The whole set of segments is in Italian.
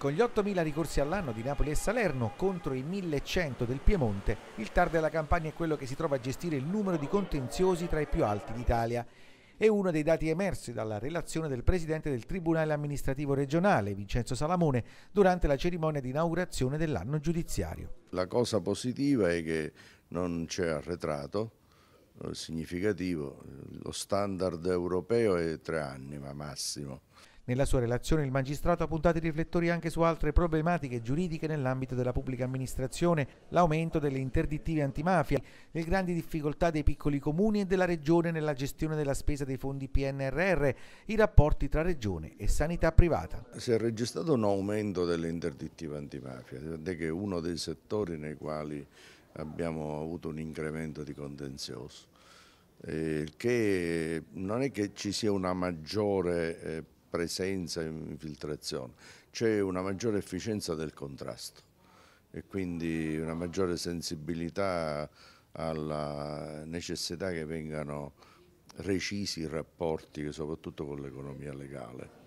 Con gli 8.000 ricorsi all'anno di Napoli e Salerno contro i 1.100 del Piemonte, il TAR della Campania è quello che si trova a gestire il numero di contenziosi tra i più alti d'Italia. È uno dei dati emersi dalla relazione del presidente del Tribunale amministrativo regionale, Vincenzo Salamone, durante la cerimonia di inaugurazione dell'anno giudiziario. La cosa positiva è che non c'è arretrato eh, significativo, lo standard europeo è tre anni ma massimo. Nella sua relazione il magistrato ha puntato i riflettori anche su altre problematiche giuridiche nell'ambito della pubblica amministrazione, l'aumento delle interdittive antimafia, le grandi difficoltà dei piccoli comuni e della regione nella gestione della spesa dei fondi PNRR, i rapporti tra regione e sanità privata. Si è registrato un aumento delle interdittive antimafia, che è uno dei settori nei quali abbiamo avuto un incremento di contenzioso. Eh, che non è che ci sia una maggiore eh, presenza e infiltrazione, c'è una maggiore efficienza del contrasto e quindi una maggiore sensibilità alla necessità che vengano recisi i rapporti soprattutto con l'economia legale.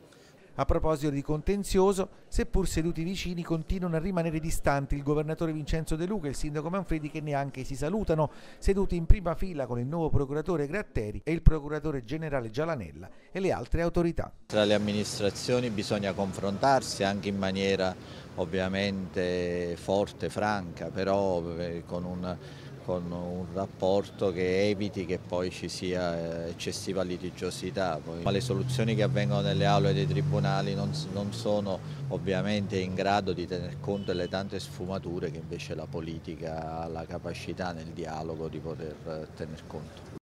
A proposito di contenzioso, seppur seduti vicini, continuano a rimanere distanti il governatore Vincenzo De Luca e il sindaco Manfredi che neanche si salutano, seduti in prima fila con il nuovo procuratore Gratteri e il procuratore generale Gialanella e le altre autorità. Tra le amministrazioni bisogna confrontarsi anche in maniera ovviamente forte, franca, però eh, con un con un rapporto che eviti che poi ci sia eh, eccessiva litigiosità. Ma le soluzioni che avvengono nelle aule dei tribunali non, non sono ovviamente in grado di tener conto delle tante sfumature che invece la politica ha la capacità nel dialogo di poter eh, tener conto.